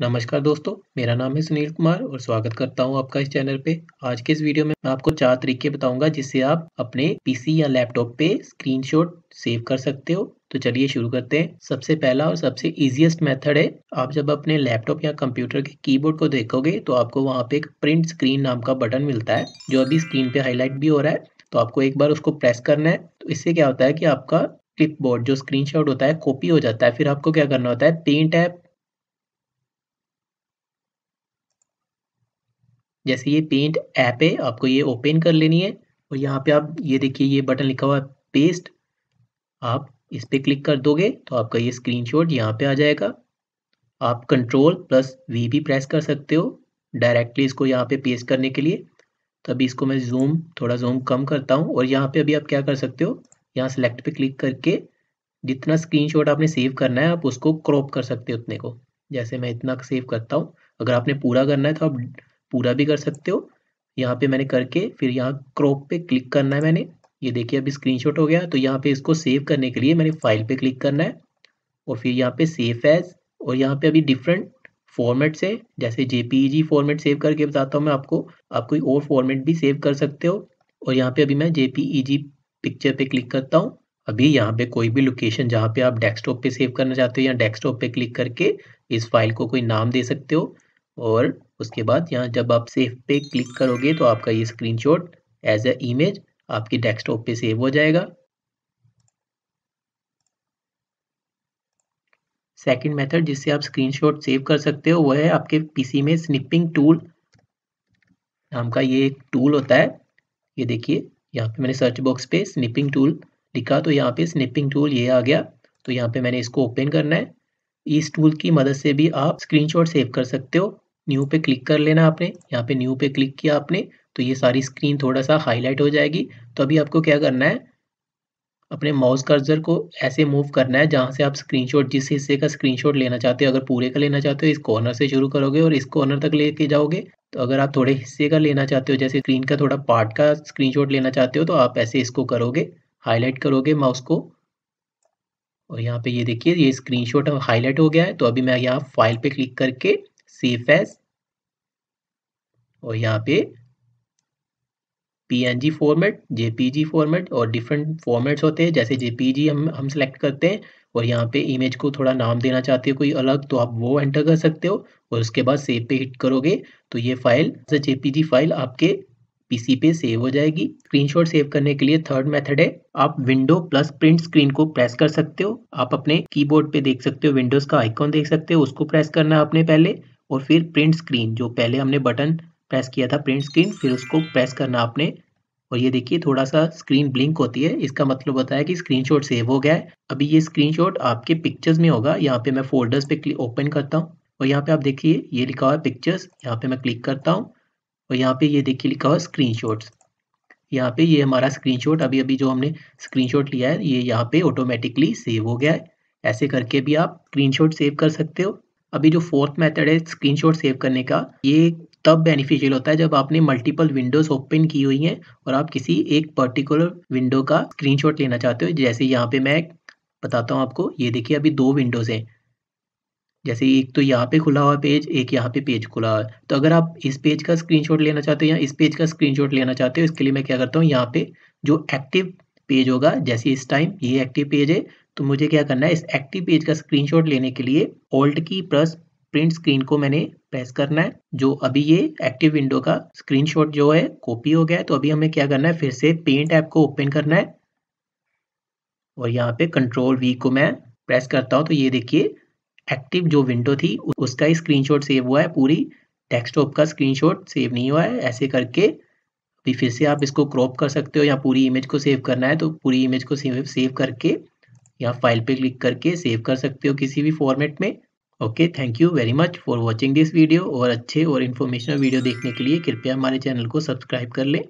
नमस्कार दोस्तों मेरा नाम है सुनील कुमार और स्वागत करता हूं आपका इस चैनल पे आज के इस वीडियो में मैं आपको चार तरीके बताऊंगा जिससे आप अपने पीसी या लैपटॉप पे स्क्रीनशॉट सेव कर सकते हो तो चलिए शुरू करते हैं सबसे पहला और सबसे इजीएस्ट मेथड है आप जब अपने लैपटॉप या कंप्यूटर के कीबोर्ड को देखोगे तो आपको वहाँ पे एक प्रिंट स्क्रीन नाम का बटन मिलता है जो अभी स्क्रीन पे हाईलाइट भी हो रहा है तो आपको एक बार उसको प्रेस करना है तो इससे क्या होता है कि आपका क्लिप जो स्क्रीनशॉट होता है कॉपी हो जाता है फिर आपको क्या करना होता है पेंट ऐप जैसे ये पेंट ऐप है आपको ये ओपन कर लेनी है और यहाँ पे आप ये देखिए ये बटन लिखा हुआ है पेस्ट आप इस पर क्लिक कर दोगे तो आपका ये स्क्रीनशॉट यहाँ पे आ जाएगा आप कंट्रोल प्लस वी भी प्रेस कर सकते हो डायरेक्टली इसको यहाँ पे पेस्ट करने के लिए तो अभी इसको मैं जूम थोड़ा जूम कम करता हूँ और यहाँ पे अभी आप क्या कर सकते हो यहाँ सेलेक्ट पे क्लिक करके जितना स्क्रीनशॉट आपने सेव करना है आप उसको क्रॉप कर सकते हो उतने को जैसे मैं इतना सेव करता हूँ अगर आपने पूरा करना है तो आप पूरा भी कर सकते हो यहाँ पे मैंने करके फिर यहाँ क्रॉप पे क्लिक करना है मैंने ये देखिए अभी स्क्रीनशॉट हो गया तो यहाँ पे इसको सेव करने के लिए मैंने फाइल पे क्लिक करना है और फिर यहाँ पे सेफ एज और यहाँ पे अभी डिफरेंट फॉर्मेट से जैसे जेपीईजी फॉर्मेट सेव करके बताता हूँ मैं आपको आप कोई और फॉर्मेट भी सेव कर सकते हो और यहाँ पे अभी मैं जेपीईजी पिक्चर e पे क्लिक करता हूँ अभी यहाँ पे कोई भी लोकेशन जहाँ पे आप डेस्कटॉप पे सेव करना चाहते हो या डेस्कटॉप पे क्लिक करके इस फाइल को कोई नाम दे सकते हो और उसके बाद यहाँ जब आप सेव पे क्लिक करोगे तो आपका ये स्क्रीनशॉट एज ए इमेज आपके डेस्कटॉप पे सेव हो जाएगा सेकंड मेथड जिससे आप स्क्रीनशॉट सेव कर सकते हो वह है आपके पीसी में स्निपिंग टूल नाम का ये एक टूल होता है ये देखिए यहाँ पे मैंने सर्च बॉक्स पे स्निपिंग टूल लिखा तो यहाँ पे स्निपिंग टूल ये आ गया तो यहाँ पे मैंने इसको ओपन करना है इस टूल की मदद से भी आप स्क्रीनशॉट सेव कर सकते हो न्यू पे क्लिक कर लेना आपने यहाँ पे न्यू पे क्लिक किया आपने तो ये सारी स्क्रीन थोड़ा सा हाईलाइट हो जाएगी तो अभी आपको क्या करना है अपने माउस कर्जर को ऐसे मूव करना है जहाँ से आप स्क्रीनशॉट जिस हिस्से का स्क्रीनशॉट लेना चाहते हो अगर पूरे का लेना चाहते हो इस कॉर्नर से शुरू करोगे और इस कॉर्नर तक लेके जाओगे तो अगर आप थोड़े हिस्से का लेना चाहते हो जैसे स्क्रीन का थोड़ा पार्ट का स्क्रीनशॉट लेना चाहते हो तो आप ऐसे इसको करोगे हाईलाइट करोगे माउस को और यहाँ पे ये देखिए ये स्क्रीनशॉट हाईलाइट हो गया है तो अभी मैं यहाँ फाइल पे क्लिक करके सेफ एज और यहाँ पे पीएनजी फॉर्मेट जेपीजी फॉर्मेट और डिफरेंट फॉर्मेट्स होते हैं जैसे जेपीजी हम हम सेलेक्ट करते हैं और यहाँ पे इमेज को थोड़ा नाम देना चाहते हो कोई अलग तो आप वो एंटर कर सकते हो और उसके बाद सेव पे हिट करोगे तो ये फाइल जेपीजी फाइल आपके पीसी पे सेव हो जाएगी स्क्रीनशॉट सेव करने के लिए थर्ड मेथड है आप विंडो प्लस प्रिंट स्क्रीन को प्रेस कर सकते हो आप अपने कीबोर्ड पे देख सकते हो विंडोज का आइकॉन देख सकते हो उसको प्रेस करना है आपने पहले और फिर प्रिंट स्क्रीन जो पहले हमने बटन प्रेस किया था प्रिंट स्क्रीन फिर उसको प्रेस करना आपने और ये देखिए थोड़ा सा स्क्रीन ब्लिंक होती है इसका मतलब होता है कि स्क्रीनशॉट सेव हो गया है अभी ये स्क्रीनशॉट आपके पिक्चर्स में होगा यहाँ पे मैं फोल्डर्स पे ओपन करता हूँ और यहाँ पे आप देखिए ये लिखा हुआ है पिक्चर्स यहाँ पे मैं क्लिक करता हूँ और यहाँ पे ये देखिए लिखा हुआ है शॉट यहाँ पे ये हमारा शॉट अभी अभी जो हमने शॉट लिया है ये यहाँ पे ऑटोमेटिकली सेव हो गया है ऐसे करके भी आप शॉट सेव कर सकते हो अभी जो फोर्थ मेथड है स्क्रीनशॉट सेव करने का ये तब बेनिफिशियल होता है जब आपने मल्टीपल विंडोज ओपन की हुई हैं और आप किसी एक पर्टिकुलर विंडो का स्क्रीनशॉट लेना चाहते हो जैसे यहाँ पे मैं बताता हूँ आपको ये देखिए अभी दो विंडोज़ हैं जैसे एक तो यहाँ पे खुला हुआ पेज एक यहाँ पे पेज खुला हुआ है तो अगर आप इस पेज का स्क्रीनशॉट लेना चाहते हो या इस पेज का स्क्रीनशॉट लेना चाहते हो इसके लिए मैं क्या करता हूँ यहाँ पे जो एक्टिव पेज होगा जैसे इस टाइम ये एक्टिव पेज है तो मुझे क्या करना है इस एक्टिव पेज का स्क्रीनशॉट लेने के लिए ऑल्ट की प्लस प्रिंट स्क्रीन को मैंने प्रेस करना है जो अभी ये एक्टिव विंडो का स्क्रीनशॉट जो है कॉपी हो गया है तो अभी हमें क्या करना है फिर से पेंट ऐप को ओपन करना है और यहाँ पे कंट्रोल वी को मैं प्रेस करता हूँ तो ये देखिए एक्टिव जो विंडो थी उसका ही स्क्रीन सेव हुआ है पूरी डेस्कटॉप का स्क्रीन सेव नहीं हुआ है ऐसे करके अभी फिर से आप इसको क्रॉप कर सकते हो या पूरी इमेज को सेव करना है तो पूरी इमेज को सेव करके या फाइल पे क्लिक करके सेव कर सकते हो किसी भी फॉर्मेट में okay thank you very much for watching this video और अच्छे और इन्फॉर्मेशनल वीडियो देखने के लिए कृपया हमारे चैनल को सब्सक्राइब कर लें